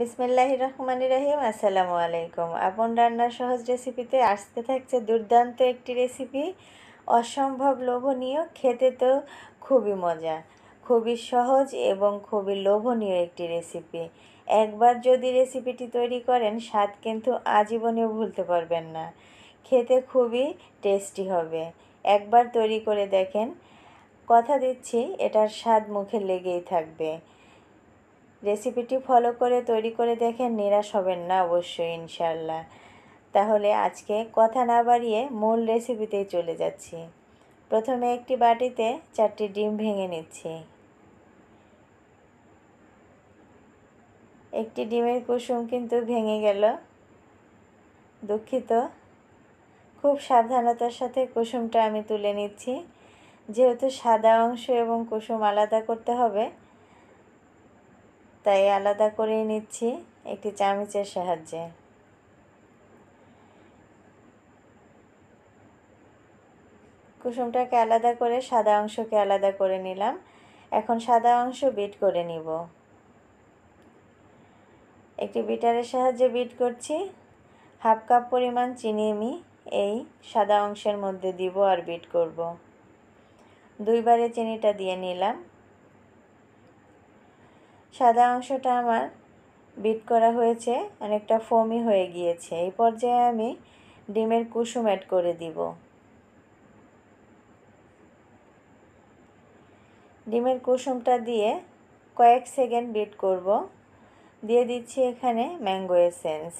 বিসমিল্লাহ রহমান রাহিম আসসালামু আলাইকুম আপন রান্নার সহজ রেসিপিতে আসতে থাকছে দুর্দান্ত একটি রেসিপি অসম্ভব লোভনীয় খেতে তো খুবই মজা খুবই সহজ এবং খুবই লোভনীয় একটি রেসিপি একবার যদি রেসিপিটি তৈরি করেন স্বাদ কিন্তু আজীবনেও ভুলতে পারবেন না খেতে খুবই টেস্টি হবে একবার তৈরি করে দেখেন কথা দিচ্ছি এটার স্বাদ মুখে লেগেই থাকবে রেসিপিটি ফলো করে তৈরি করে দেখেন নিরাশ হবেন না অবশ্যই ইনশাল্লাহ তাহলে আজকে কথা না বাড়িয়ে মূল রেসিপিতেই চলে যাচ্ছি প্রথমে একটি বাটিতে চারটি ডিম ভেঙে নিচ্ছি একটি ডিমের কুসুম কিন্তু ভেঙে গেল দুঃখিত খুব সাবধানতার সাথে কুসুমটা আমি তুলে নিচ্ছি যেহেতু সাদা অংশ এবং কুসুম আলাদা করতে হবে তাই আলাদা করে নিচ্ছি একটি চামচের সাহায্যে কুসুমটাকে আলাদা করে সাদা অংশকে আলাদা করে নিলাম এখন সাদা অংশ বিট করে নিব একটি বিটারের সাহায্যে বিট করছি হাফ কাপ পরিমাণ চিনি আমি এই সাদা অংশের মধ্যে দিব আর বিট করব দুইবারে চিনিটা দিয়ে নিলাম সাদা অংশটা আমার বিট করা হয়েছে অনেকটা ফোমি হয়ে গিয়েছে এই পর্যায়ে আমি ডিমের কুসুম অ্যাড করে দিব ডিমের কুসুমটা দিয়ে কয়েক সেকেন্ড বিট করব দিয়ে দিচ্ছি এখানে ম্যাঙ্গো এসেন্স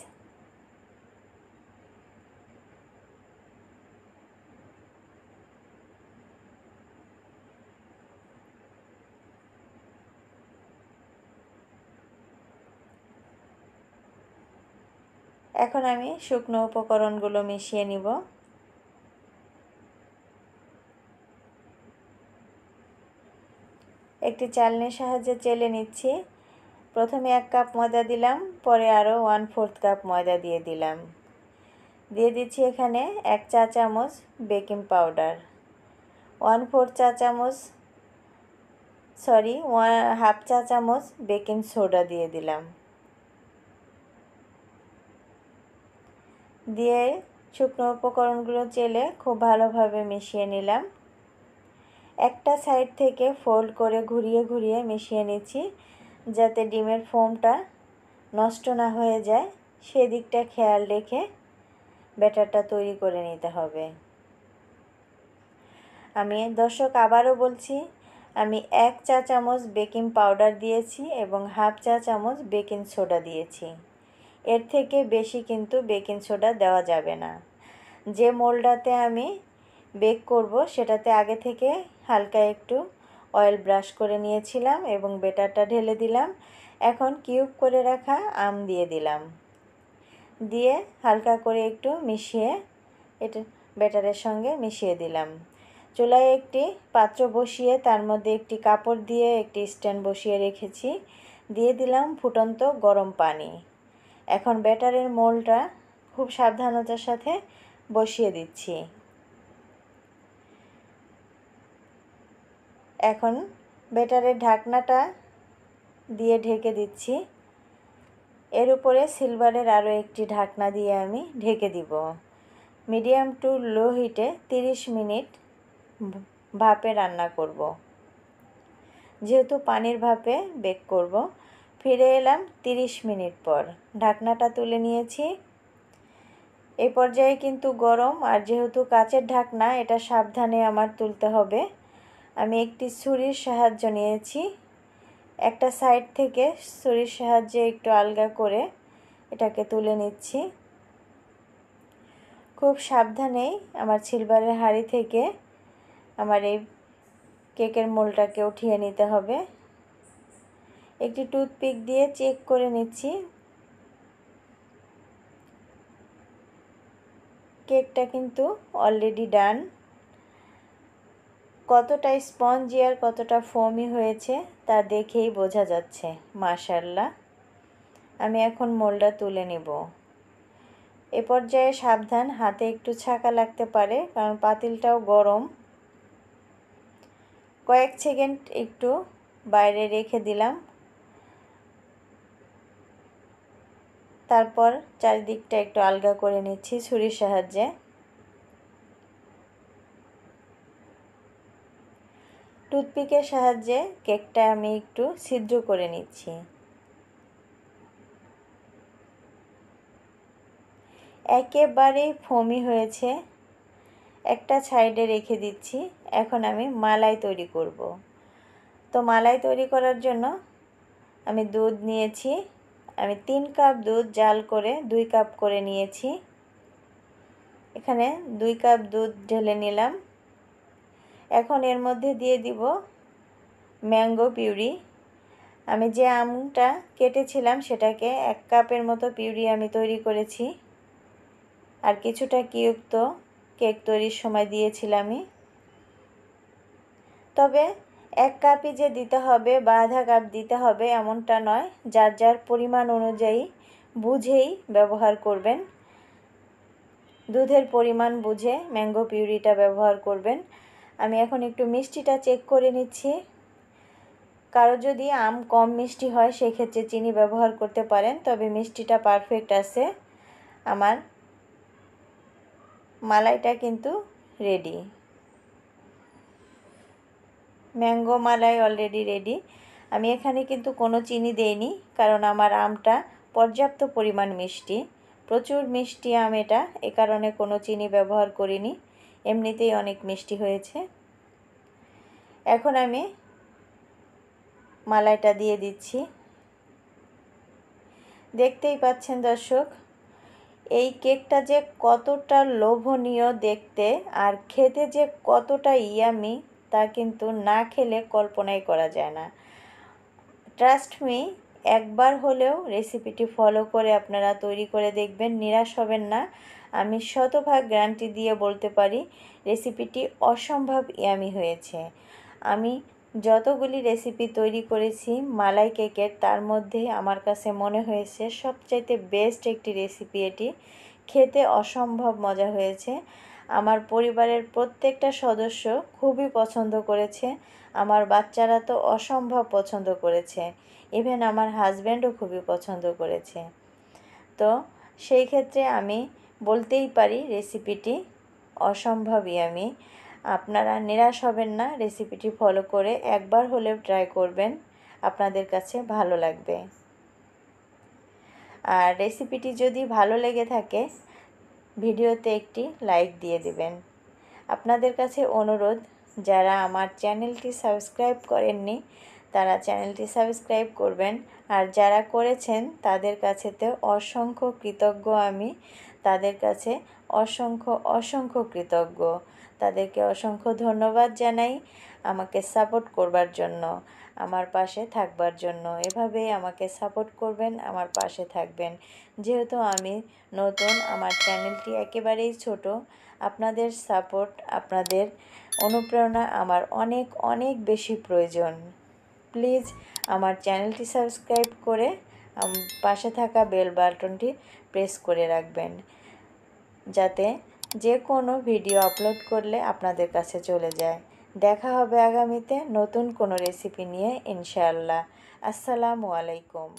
এখন আমি শুকনো উপকরণগুলো মিশিয়ে নিব একটি চালনির সাহায্যে চেলে নিচ্ছি প্রথমে এক কাপ ময়দা দিলাম পরে আরও ওয়ান ফোর্থ কাপ ময়দা দিয়ে দিলাম দিয়ে দিচ্ছি এখানে এক চা চামচ বেকিং পাউডার ওয়ান ফোর্থ চা চামচ সরি ওয়ান হাফ চা চামচ বেকিং সোডা দিয়ে দিলাম দিয়ে শুকনো উপকরণগুলো চেলে খুব ভালোভাবে মিশিয়ে নিলাম একটা সাইড থেকে ফোল্ড করে ঘুরিয়ে ঘুরিয়ে মিশিয়ে নিচ্ছি যাতে ডিমের ফোমটা নষ্ট না হয়ে যায় সেদিকটা খেয়াল রেখে ব্যাটারটা তৈরি করে নিতে হবে আমি দর্শক আবারও বলছি আমি এক চা চামচ বেকিং পাউডার দিয়েছি এবং হাফ চা চামচ বেকিং সোডা দিয়েছি এর থেকে বেশি কিন্তু বেকিং সোডা দেওয়া যাবে না যে মোল্ডাতে আমি বেক করব সেটাতে আগে থেকে হালকা একটু অয়েল ব্রাশ করে নিয়েছিলাম এবং বেটারটা ঢেলে দিলাম এখন কিউব করে রাখা আম দিয়ে দিলাম দিয়ে হালকা করে একটু মিশিয়ে এটা ব্যাটারের সঙ্গে মিশিয়ে দিলাম চুলায় একটি পাত্র বসিয়ে তার মধ্যে একটি কাপড় দিয়ে একটি স্ট্যান্ড বসিয়ে রেখেছি দিয়ে দিলাম ফুটন্ত গরম পানি এখন ব্যাটারের মোলটা খুব সাবধানতার সাথে বসিয়ে দিচ্ছি এখন ব্যাটারের ঢাকনাটা দিয়ে ঢেকে দিচ্ছি এর উপরে সিলভারের আরও একটি ঢাকনা দিয়ে আমি ঢেকে দিব মিডিয়াম টু লো হিটে 30 মিনিট ভাপে রান্না করব যেহেতু পানির ভাপে বেক করব ফিরে এলাম তিরিশ মিনিট পর ঢাকনাটা তুলে নিয়েছি এ পর্যায়ে কিন্তু গরম আর যেহেতু কাচের ঢাকনা এটা সাবধানে আমার তুলতে হবে আমি একটি ছুরির সাহায্য নিয়েছি একটা সাইড থেকে ছুরির সাহায্যে একটু আলগা করে এটাকে তুলে নিচ্ছি খুব সাবধানেই আমার ছিলবারের হাঁড়ি থেকে আমার এই কেকের মোলটাকে উঠিয়ে নিতে হবে একটি টুথপিক দিয়ে চেক করে নিচ্ছি কেকটা কিন্তু অলরেডি ডান কতটা স্পঞ্জি আর কতটা ফোমি হয়েছে তা দেখেই বোঝা যাচ্ছে মাশাল্লাহ আমি এখন মোলটা তুলে নেব এ পর্যায়ে সাবধান হাতে একটু ছাকা লাগতে পারে কারণ পাতিলটাও গরম কয়েক সেকেন্ড একটু বাইরে রেখে দিলাম তারপর চারিদিকটা একটু আলগা করে নিচ্ছি ছুরির সাহায্যে টুথপিকের সাহায্যে কেকটা আমি একটু ছিদ্র করে নিচ্ছি একেবারেই ফমি হয়েছে একটা সাইডে রেখে দিচ্ছি এখন আমি মালাই তৈরি করব তো মালাই তৈরি করার জন্য আমি দুধ নিয়েছি আমি তিন কাপ দুধ জাল করে দুই কাপ করে নিয়েছি এখানে দুই কাপ দুধ ঢেলে নিলাম এখন এর মধ্যে দিয়ে দিব ম্যাঙ্গো পিউরি আমি যে আমটা কেটেছিলাম সেটাকে এক কাপের মতো পিউরি আমি তৈরি করেছি আর কিছুটা কিউক্ত কেক তৈরির সময় দিয়েছিলামই তবে এক কাপই যে দিতে হবে বা আধা কাপ দিতে হবে এমনটা নয় যার যার পরিমাণ অনুযায়ী বুঝেই ব্যবহার করবেন দুধের পরিমাণ বুঝে ম্যাঙ্গো পিউরিটা ব্যবহার করবেন আমি এখন একটু মিষ্টিটা চেক করে নিচ্ছি কারো যদি আম কম মিষ্টি হয় সেক্ষেত্রে চিনি ব্যবহার করতে পারেন তবে মিষ্টিটা পারফেক্ট আছে আমার মালাইটা কিন্তু রেডি ম্যাঙ্গো মালাই অলরেডি রেডি আমি এখানে কিন্তু কোনো চিনি দেইনি কারণ আমার আমটা পর্যাপ্ত পরিমাণ মিষ্টি প্রচুর মিষ্টি আম এটা এ কারণে কোনো চিনি ব্যবহার করিনি এমনিতেই অনেক মিষ্টি হয়েছে এখন আমি মালাইটা দিয়ে দিচ্ছি দেখতেই পাচ্ছেন দর্শক এই কেকটা যে কতটা লোভনীয় দেখতে আর খেতে যে কতটা ইয়ামি তা কিন্তু না খেলে কল্পনাই করা যায় না ট্রাস্ট মি একবার হলেও রেসিপিটি ফলো করে আপনারা তৈরি করে দেখবেন নিরাশ হবেন না আমি শতভাগ গ্যারান্টি দিয়ে বলতে পারি রেসিপিটি অসম্ভব ইয়ামি হয়েছে আমি যতগুলি রেসিপি তৈরি করেছি মালাই কেকের তার মধ্যে আমার কাছে মনে হয়েছে সবচাইতে বেস্ট একটি রেসিপি এটি খেতে অসম্ভব মজা হয়েছে আমার পরিবারের প্রত্যেকটা সদস্য খুবই পছন্দ করেছে আমার বাচ্চারা তো অসম্ভব পছন্দ করেছে ইভেন আমার হাজব্যান্ডও খুবই পছন্দ করেছে তো সেই ক্ষেত্রে আমি বলতেই পারি রেসিপিটি অসম্ভবই আমি আপনারা নিরাশ হবেন না রেসিপিটি ফলো করে একবার হলেও ট্রাই করবেন আপনাদের কাছে ভালো লাগবে আর রেসিপিটি যদি ভালো লেগে থাকে ভিডিওতে একটি লাইক দিয়ে দিবেন আপনাদের কাছে অনুরোধ যারা আমার চ্যানেলটি সাবস্ক্রাইব করেননি তারা চ্যানেলটি সাবস্ক্রাইব করবেন আর যারা করেছেন তাদের তো অসংখ্য কৃতজ্ঞ আমি তাদের কাছে অসংখ্য অসংখ্য কৃতজ্ঞ তাদেরকে অসংখ্য ধন্যবাদ জানাই আমাকে সাপোর্ট করবার জন্য আমার পাশে থাকবার জন্য এভাবেই আমাকে সাপোর্ট করবেন আমার পাশে থাকবেন যেহেতু আমি নতুন আমার চ্যানেলটি একেবারেই ছোট আপনাদের সাপোর্ট আপনাদের অনুপ্রেরণা আমার অনেক অনেক বেশি প্রয়োজন প্লিজ আমার চ্যানেলটি সাবস্ক্রাইব করে পাশে থাকা বেল বাটনটি প্রেস করে রাখবেন যাতে যে কোনো ভিডিও আপলোড করলে আপনাদের কাছে চলে যায় দেখা হবে আগামীতে নতুন কোনো রেসিপি নিয়ে ইনশাআল্লাহ আসসালামু আলাইকুম